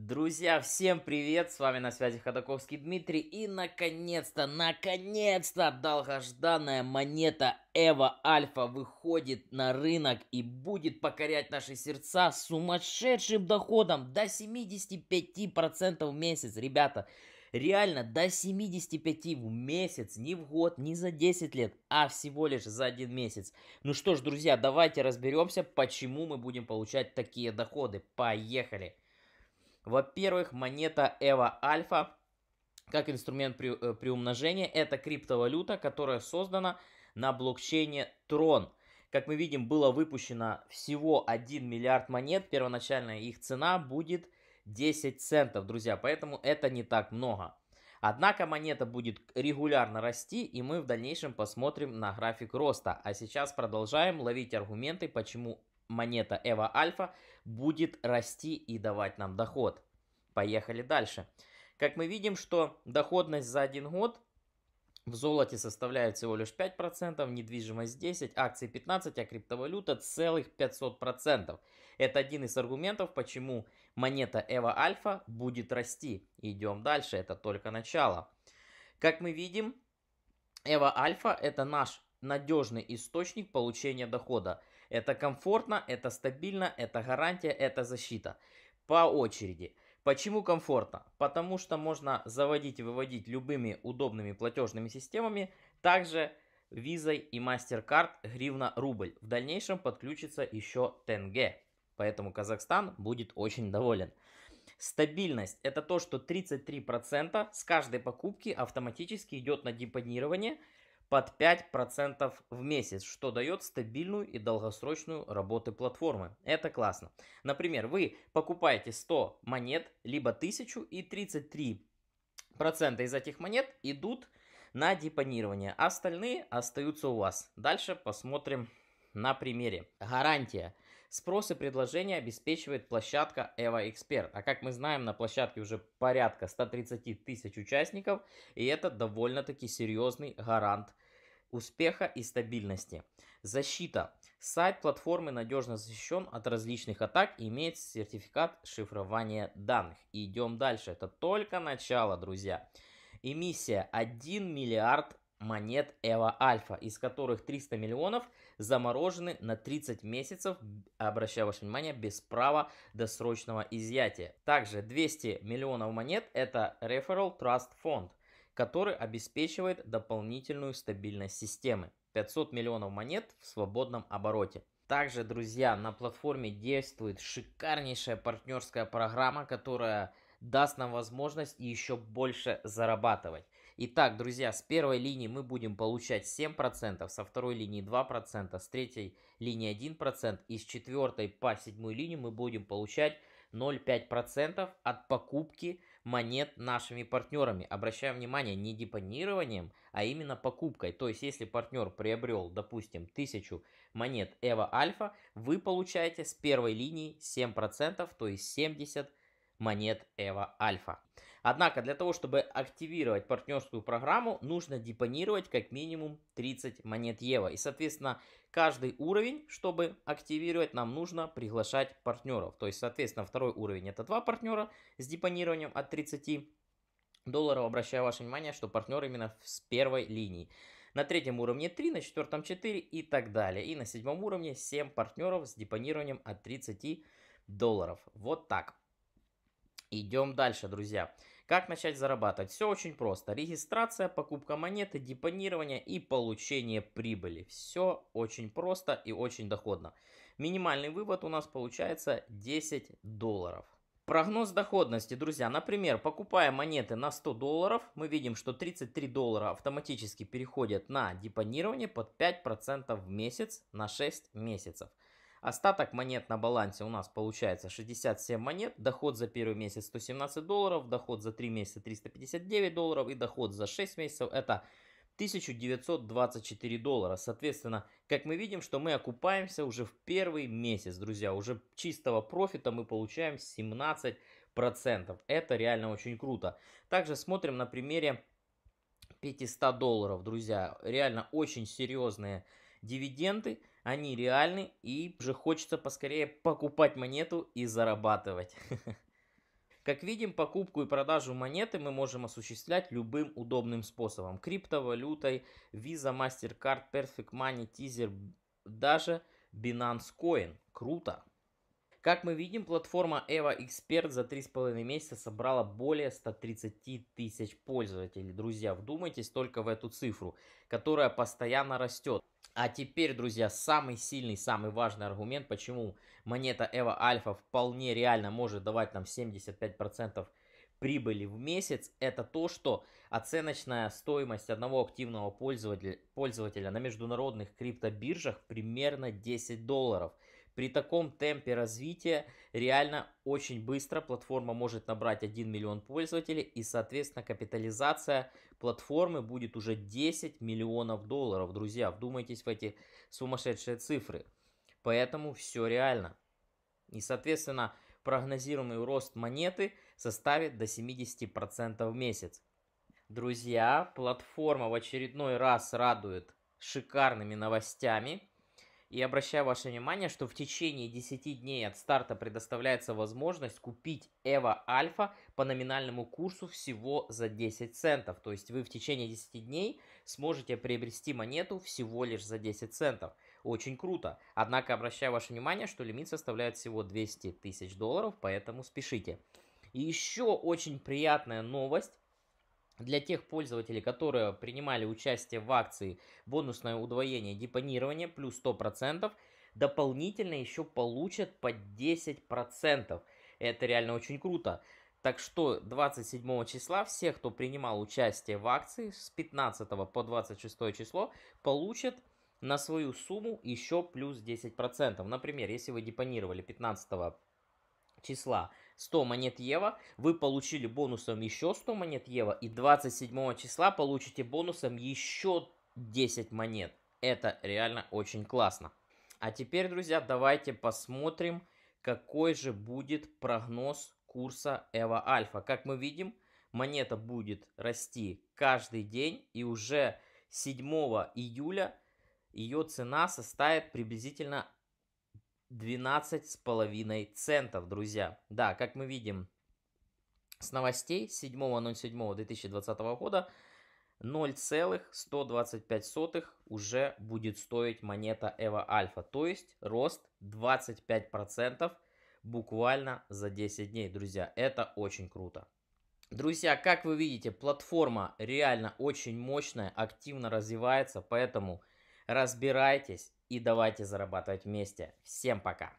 Друзья, всем привет! С вами на связи Ходаковский Дмитрий. И наконец-то, наконец-то долгожданная монета Эва Альфа выходит на рынок и будет покорять наши сердца сумасшедшим доходом до 75% в месяц, ребята. Реально, до 75 в месяц, не в год, не за 10 лет, а всего лишь за один месяц. Ну что ж, друзья, давайте разберемся, почему мы будем получать такие доходы. Поехали! Во-первых, монета EVA Alpha как инструмент при, э, приумножения это криптовалюта, которая создана на блокчейне Tron. Как мы видим, было выпущено всего 1 миллиард монет. Первоначальная их цена будет 10 центов, друзья. Поэтому это не так много. Однако монета будет регулярно расти, и мы в дальнейшем посмотрим на график роста. А сейчас продолжаем ловить аргументы, почему монета EVA Alpha будет расти и давать нам доход. Поехали дальше. Как мы видим, что доходность за один год в золоте составляет всего лишь 5%, недвижимость 10%, акции 15%, а криптовалюта целых 500%. Это один из аргументов, почему монета Эва Альфа будет расти. Идем дальше, это только начало. Как мы видим, Эва Альфа это наш надежный источник получения дохода. Это комфортно, это стабильно, это гарантия, это защита. По очереди. Почему комфортно? Потому что можно заводить и выводить любыми удобными платежными системами, также визой и MasterCard гривна-рубль. В дальнейшем подключится еще ТНГ, поэтому Казахстан будет очень доволен. Стабильность – это то, что 33% с каждой покупки автоматически идет на депонирование – под 5% в месяц, что дает стабильную и долгосрочную работу платформы. Это классно. Например, вы покупаете 100 монет, либо 1000 и 33 процента из этих монет идут на депонирование, остальные остаются у вас. Дальше посмотрим на примере. Гарантия. Спрос и предложение обеспечивает площадка Эва Эксперт. А как мы знаем, на площадке уже порядка 130 тысяч участников, и это довольно-таки серьезный гарант успеха и стабильности. Защита. Сайт платформы надежно защищен от различных атак и имеет сертификат шифрования данных. идем дальше. Это только начало, друзья. Эмиссия 1 миллиард монет Эва Альфа, из которых 300 миллионов заморожены на 30 месяцев, обращаю ваше внимание, без права досрочного изъятия. Также 200 миллионов монет это Referral Trust Fund, который обеспечивает дополнительную стабильность системы. 500 миллионов монет в свободном обороте. Также, друзья, на платформе действует шикарнейшая партнерская программа, которая даст нам возможность еще больше зарабатывать. Итак, друзья, с первой линии мы будем получать 7%, со второй линии 2%, с третьей линии 1% и с четвертой по седьмую линию мы будем получать 0,5% от покупки монет нашими партнерами. Обращаем внимание, не депонированием, а именно покупкой. То есть, если партнер приобрел, допустим, 1000 монет Эва Альфа, вы получаете с первой линии 7%, то есть 70 монет Эва Альфа. Однако для того, чтобы активировать партнерскую программу, нужно депонировать как минимум 30 монет Ева. И, соответственно, каждый уровень, чтобы активировать, нам нужно приглашать партнеров. То есть, соответственно, второй уровень это два партнера с депонированием от 30 долларов. Обращаю ваше внимание, что партнер именно с первой линии. На третьем уровне 3, на четвертом 4 и так далее. И на седьмом уровне 7 партнеров с депонированием от 30 долларов. Вот так. Идем дальше, друзья. Как начать зарабатывать? Все очень просто. Регистрация, покупка монеты, депонирование и получение прибыли. Все очень просто и очень доходно. Минимальный вывод у нас получается 10 долларов. Прогноз доходности, друзья. Например, покупая монеты на 100 долларов, мы видим, что 33 доллара автоматически переходят на депонирование под 5% в месяц на 6 месяцев. Остаток монет на балансе у нас получается 67 монет, доход за первый месяц 117 долларов, доход за 3 месяца 359 долларов и доход за 6 месяцев это 1924 доллара. Соответственно, как мы видим, что мы окупаемся уже в первый месяц, друзья. Уже чистого профита мы получаем 17%. Это реально очень круто. Также смотрим на примере 500 долларов, друзья. Реально очень серьезные дивиденды они реальны, и уже хочется поскорее покупать монету и зарабатывать. Как видим, покупку и продажу монеты мы можем осуществлять любым удобным способом. Криптовалютой, Visa, MasterCard, Perfect Money, Teaser, даже Binance Coin. Круто! Как мы видим, платформа EVA Expert за 3,5 месяца собрала более 130 тысяч пользователей. Друзья, вдумайтесь только в эту цифру, которая постоянно растет. А теперь, друзья, самый сильный, самый важный аргумент, почему монета Эва Альфа вполне реально может давать нам 75% прибыли в месяц, это то, что оценочная стоимость одного активного пользователя, пользователя на международных криптобиржах примерно 10 долларов – при таком темпе развития реально очень быстро платформа может набрать 1 миллион пользователей и, соответственно, капитализация платформы будет уже 10 миллионов долларов. Друзья, вдумайтесь в эти сумасшедшие цифры. Поэтому все реально. И, соответственно, прогнозируемый рост монеты составит до 70% в месяц. Друзья, платформа в очередной раз радует шикарными новостями. И обращаю ваше внимание, что в течение 10 дней от старта предоставляется возможность купить Эва Альфа по номинальному курсу всего за 10 центов. То есть вы в течение 10 дней сможете приобрести монету всего лишь за 10 центов. Очень круто. Однако обращаю ваше внимание, что лимит составляет всего 200 тысяч долларов, поэтому спешите. И еще очень приятная новость для тех пользователей, которые принимали участие в акции бонусное удвоение депонирования плюс 100%, дополнительно еще получат по 10%. Это реально очень круто. Так что 27 числа все, кто принимал участие в акции с 15 по 26 число, получат на свою сумму еще плюс 10%. Например, если вы депонировали 15 числа 100 монет Ева, вы получили бонусом еще 100 монет Ева, и 27 числа получите бонусом еще 10 монет. Это реально очень классно. А теперь, друзья, давайте посмотрим, какой же будет прогноз курса Эва Альфа. Как мы видим, монета будет расти каждый день, и уже 7 июля ее цена составит приблизительно 12,5 центов, друзья. Да, как мы видим с новостей 7.07.2020 года 0,125 уже будет стоить монета Эва Альфа. То есть рост 25% буквально за 10 дней, друзья. Это очень круто. Друзья, как вы видите, платформа реально очень мощная, активно развивается, поэтому разбирайтесь, и давайте зарабатывать вместе. Всем пока!